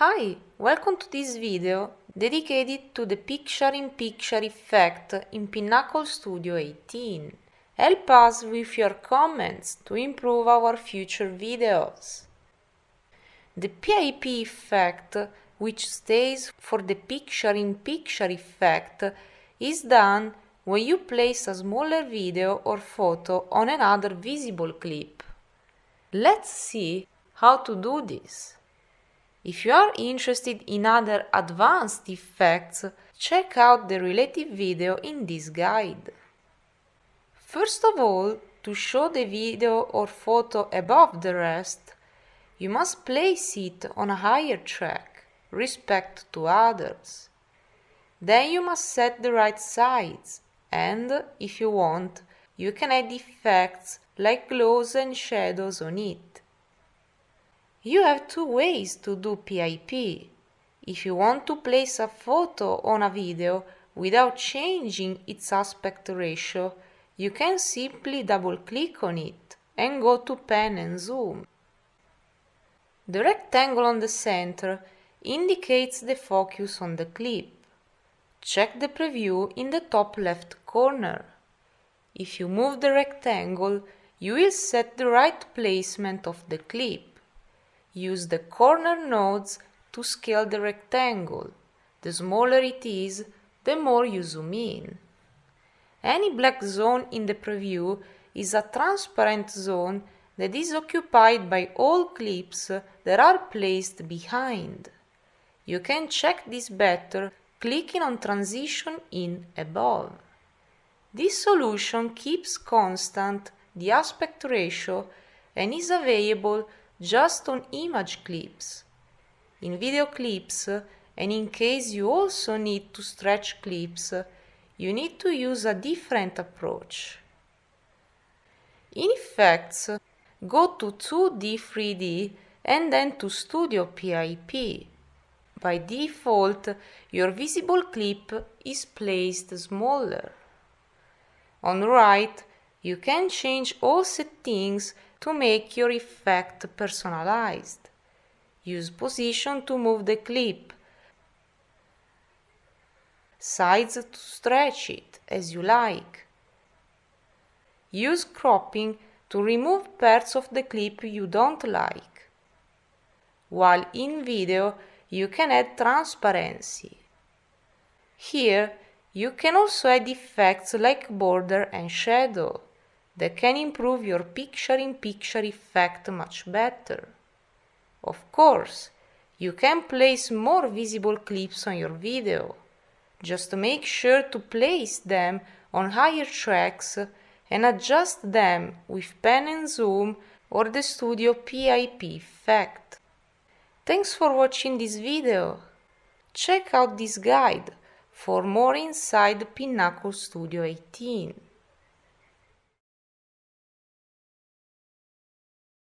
Hi, welcome to this video dedicated to the picture-in-picture effect in Pinnacle Studio 18. Help us with your comments to improve our future videos. The PIP effect, which stays for the picture-in-picture -picture effect, is done when you place a smaller video or photo on another visible clip. Let's see how to do this. If you are interested in other advanced effects, check out the related video in this guide. First of all, to show the video or photo above the rest, you must place it on a higher track, respect to others. Then you must set the right sides, and if you want, you can add effects like glows and shadows on it. You have two ways to do PIP. If you want to place a photo on a video without changing its aspect ratio, you can simply double click on it and go to pan and zoom. The rectangle on the center indicates the focus on the clip. Check the preview in the top left corner. If you move the rectangle, you will set the right placement of the clip. Use the corner nodes to scale the rectangle. The smaller it is, the more you zoom in. Any black zone in the preview is a transparent zone that is occupied by all clips that are placed behind. You can check this better clicking on Transition in above. This solution keeps constant the aspect ratio and is available just on image clips. In video clips, and in case you also need to stretch clips, you need to use a different approach. In effects, go to 2D 3D and then to Studio PIP. By default, your visible clip is placed smaller. On right, you can change all settings to make your effect personalized. Use position to move the clip, sides to stretch it as you like. Use cropping to remove parts of the clip you don't like. While in video, you can add transparency. Here, you can also add effects like border and shadow that can improve your picture in picture effect much better. Of course, you can place more visible clips on your video. Just make sure to place them on higher tracks and adjust them with pen and zoom or the studio PIP effect. Thanks for watching this video. Check out this guide for more inside Pinnacle Studio 18.